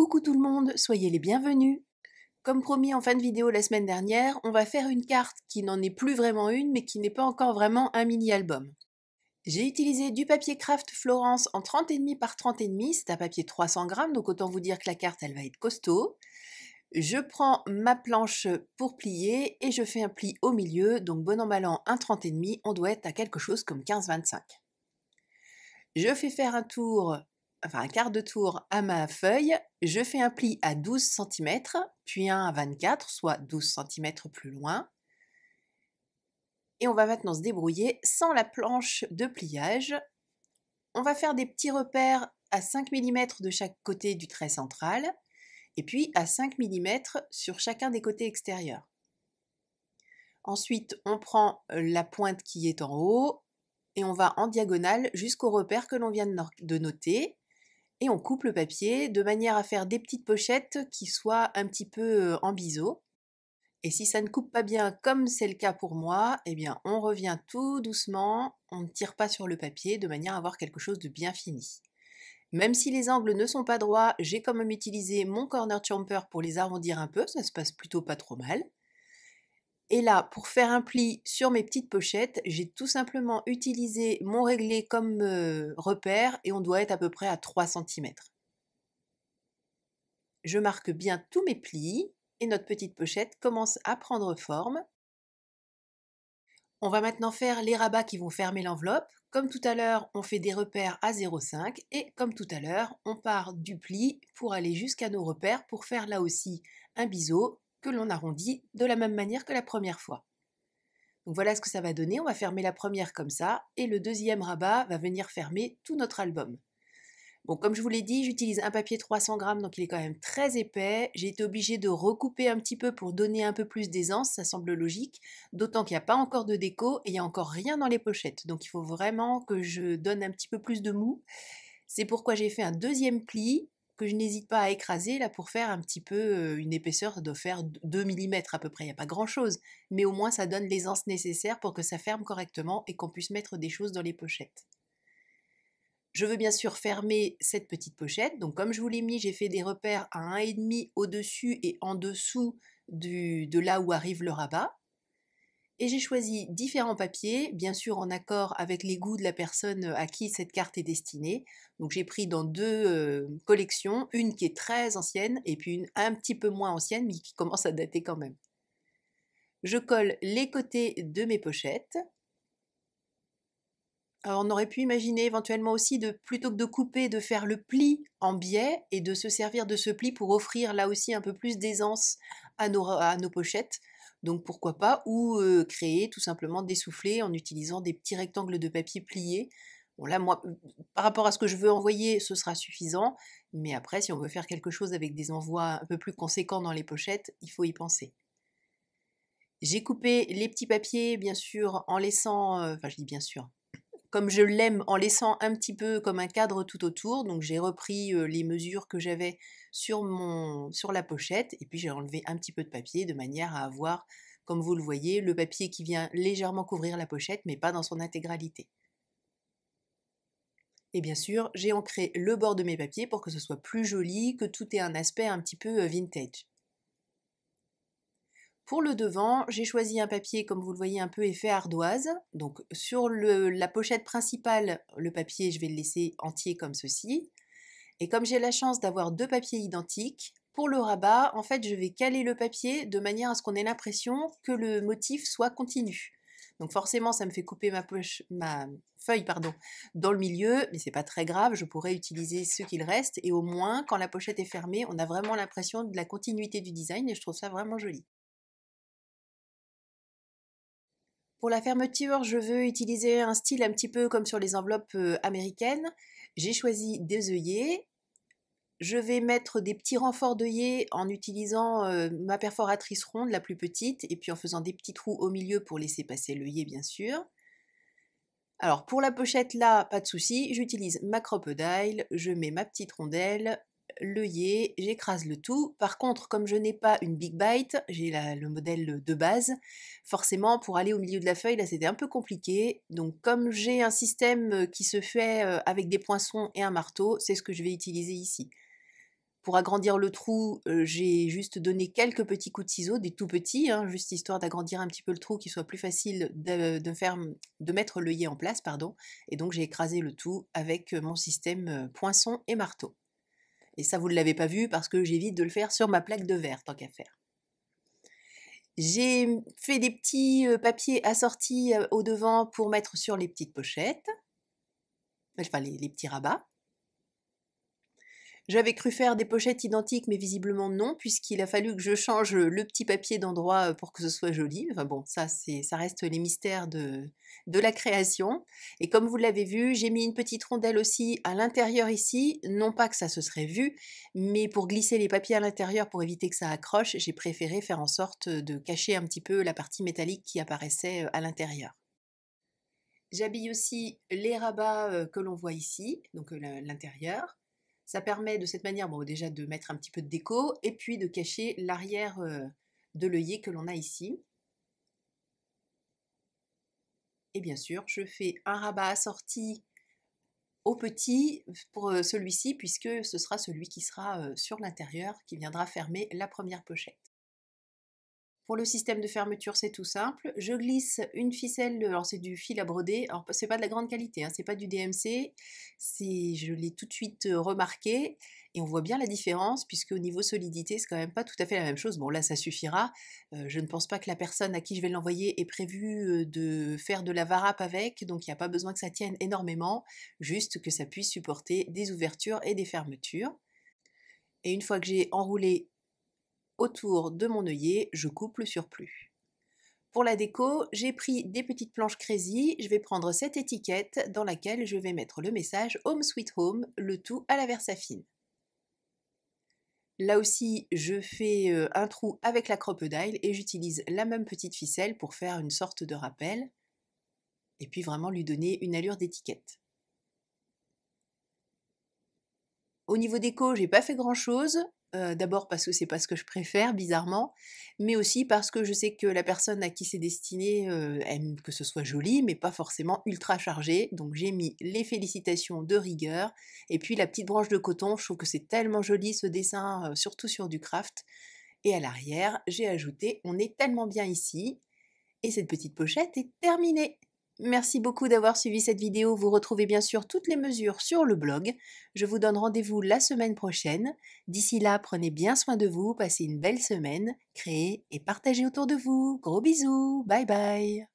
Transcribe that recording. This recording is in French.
Coucou tout le monde, soyez les bienvenus Comme promis en fin de vidéo la semaine dernière, on va faire une carte qui n'en est plus vraiment une mais qui n'est pas encore vraiment un mini-album. J'ai utilisé du papier Craft Florence en 30,5 par 30,5, c'est un papier 300 grammes, donc autant vous dire que la carte elle va être costaud. Je prends ma planche pour plier et je fais un pli au milieu, donc bon emballant un 30,5, on doit être à quelque chose comme 15-25. Je fais faire un tour enfin un quart de tour à ma feuille, je fais un pli à 12 cm, puis un à 24, soit 12 cm plus loin. Et on va maintenant se débrouiller sans la planche de pliage. On va faire des petits repères à 5 mm de chaque côté du trait central, et puis à 5 mm sur chacun des côtés extérieurs. Ensuite, on prend la pointe qui est en haut et on va en diagonale jusqu'au repère que l'on vient de noter et on coupe le papier de manière à faire des petites pochettes qui soient un petit peu euh, en biseau. Et si ça ne coupe pas bien comme c'est le cas pour moi, eh bien on revient tout doucement, on ne tire pas sur le papier de manière à avoir quelque chose de bien fini. Même si les angles ne sont pas droits, j'ai quand même utilisé mon corner chomper pour les arrondir un peu, ça se passe plutôt pas trop mal. Et là, pour faire un pli sur mes petites pochettes, j'ai tout simplement utilisé mon réglé comme euh, repère et on doit être à peu près à 3 cm. Je marque bien tous mes plis et notre petite pochette commence à prendre forme. On va maintenant faire les rabats qui vont fermer l'enveloppe. Comme tout à l'heure, on fait des repères à 0,5 et comme tout à l'heure, on part du pli pour aller jusqu'à nos repères pour faire là aussi un biseau que l'on arrondit de la même manière que la première fois. Donc voilà ce que ça va donner. On va fermer la première comme ça et le deuxième rabat va venir fermer tout notre album. Bon, comme je vous l'ai dit, j'utilise un papier 300 grammes, donc il est quand même très épais. J'ai été obligée de recouper un petit peu pour donner un peu plus d'aisance, ça semble logique, d'autant qu'il n'y a pas encore de déco et il n'y a encore rien dans les pochettes. Donc il faut vraiment que je donne un petit peu plus de mou. C'est pourquoi j'ai fait un deuxième pli je n'hésite pas à écraser là pour faire un petit peu euh, une épaisseur de faire 2 mm à peu près, il n'y a pas grand chose, mais au moins ça donne l'aisance nécessaire pour que ça ferme correctement et qu'on puisse mettre des choses dans les pochettes. Je veux bien sûr fermer cette petite pochette, donc comme je vous l'ai mis, j'ai fait des repères à 1,5 au-dessus et en dessous du, de là où arrive le rabat et j'ai choisi différents papiers, bien sûr en accord avec les goûts de la personne euh, à qui cette carte est destinée. Donc j'ai pris dans deux euh, collections, une qui est très ancienne et puis une un petit peu moins ancienne, mais qui commence à dater quand même. Je colle les côtés de mes pochettes. Alors on aurait pu imaginer éventuellement aussi de plutôt que de couper, de faire le pli en biais et de se servir de ce pli pour offrir là aussi un peu plus d'aisance à nos pochettes donc pourquoi pas, ou créer tout simplement des soufflets en utilisant des petits rectangles de papier pliés. Bon là, moi, par rapport à ce que je veux envoyer, ce sera suffisant, mais après, si on veut faire quelque chose avec des envois un peu plus conséquents dans les pochettes, il faut y penser. J'ai coupé les petits papiers, bien sûr, en laissant, enfin je dis bien sûr, comme je l'aime en laissant un petit peu comme un cadre tout autour. Donc j'ai repris euh, les mesures que j'avais sur, mon, sur la pochette et puis j'ai enlevé un petit peu de papier de manière à avoir, comme vous le voyez, le papier qui vient légèrement couvrir la pochette mais pas dans son intégralité. Et bien sûr, j'ai ancré le bord de mes papiers pour que ce soit plus joli, que tout ait un aspect un petit peu euh, vintage. Pour le devant, j'ai choisi un papier, comme vous le voyez, un peu effet ardoise. Donc sur la pochette principale, le papier, je vais le laisser entier comme ceci. Et comme j'ai la chance d'avoir deux papiers identiques, pour le rabat, en fait, je vais caler le papier de manière à ce qu'on ait l'impression que le motif soit continu. Donc forcément, ça me fait couper ma, poche, ma feuille pardon, dans le milieu, mais c'est pas très grave, je pourrais utiliser ce qu'il reste et au moins quand la pochette est fermée, on a vraiment l'impression de la continuité du design et je trouve ça vraiment joli. Pour la fermeture, je veux utiliser un style un petit peu comme sur les enveloppes euh, américaines. J'ai choisi des œillets. Je vais mettre des petits renforts d'œillets en utilisant euh, ma perforatrice ronde, la plus petite, et puis en faisant des petits trous au milieu pour laisser passer l'œillet, bien sûr. Alors pour la pochette là, pas de souci, j'utilise ma Crop d'ail, je mets ma petite rondelle, l'œillet, j'écrase le tout. Par contre, comme je n'ai pas une Big Bite, j'ai le modèle de base, forcément pour aller au milieu de la feuille, là c'était un peu compliqué. Donc comme j'ai un système euh, qui se fait euh, avec des poinçons et un marteau, c'est ce que je vais utiliser ici. Pour agrandir le trou, euh, j'ai juste donné quelques petits coups de ciseaux, des tout petits, hein, juste histoire d'agrandir un petit peu le trou, qu'il soit plus facile de, faire, de mettre l'œillet en place, pardon. Et donc j'ai écrasé le tout avec mon système poinçon et marteau. Et ça, vous ne l'avez pas vu parce que j'évite de le faire sur ma plaque de verre, tant qu'à faire. J'ai fait des petits euh, papiers assortis euh, au devant pour mettre sur les petites pochettes, enfin les, les petits rabats. J'avais cru faire des pochettes identiques, mais visiblement non, puisqu'il a fallu que je change le petit papier d'endroit euh, pour que ce soit joli. Enfin bon, ça, ça reste les mystères de, de la création. Et comme vous l'avez vu, j'ai mis une petite rondelle aussi à l'intérieur ici. Non pas que ça se serait vu, mais pour glisser les papiers à l'intérieur pour éviter que ça accroche, j'ai préféré faire en sorte de cacher un petit peu la partie métallique qui apparaissait euh, à l'intérieur. J'habille aussi les rabats euh, que l'on voit ici, donc l'intérieur. Ça permet de cette manière, déjà de mettre un petit peu de déco et puis de cacher l'arrière euh, de l'œillet que l'on a ici. Et bien sûr, je fais un rabat assorti au petit pour euh, celui-ci, puisque ce sera celui qui sera euh, sur l'intérieur, qui viendra fermer la première pochette. Pour le système de fermeture, c'est tout simple. Je glisse une ficelle, alors c'est du fil à broder. Alors c'est pas de la grande qualité, hein, c'est pas du DMC. Je l'ai tout de suite euh, remarqué et on voit bien la différence puisque au niveau solidité, c'est quand même pas tout à fait la même chose. Bon là, ça suffira. Euh, je ne pense pas que la personne à qui je vais l'envoyer est prévu euh, de faire de la varap avec, donc il n'y a pas besoin que ça tienne énormément, juste que ça puisse supporter des ouvertures et des fermetures. Et une fois que j'ai enroulé Autour de mon œillet, je coupe le surplus. Pour la déco, j'ai pris des petites planches Crazy, je vais prendre cette étiquette dans laquelle je vais mettre le message Home Sweet Home, le tout à la fine. Là aussi, je fais euh, un trou avec la crocodile et j'utilise la même petite ficelle pour faire une sorte de rappel et puis vraiment lui donner une allure d'étiquette. Au niveau déco, j'ai pas fait grand chose. Euh, d'abord parce que c'est pas ce que je préfère, bizarrement, mais aussi parce que je sais que la personne à qui c'est destiné euh, aime que ce soit joli, mais pas forcément ultra chargé. Donc j'ai mis les félicitations de rigueur. Et puis la petite branche de coton, je trouve que c'est tellement joli ce dessin, euh, surtout sur du craft. Et à l'arrière, j'ai ajouté On est tellement bien ici. Et cette petite pochette est terminée. Merci beaucoup d'avoir suivi cette vidéo. Vous retrouvez bien sûr toutes les mesures sur le blog. Je vous donne rendez-vous la semaine prochaine. D'ici là, prenez bien soin de vous, passez une belle semaine, créez et partagez autour de vous. Gros bisous, bye bye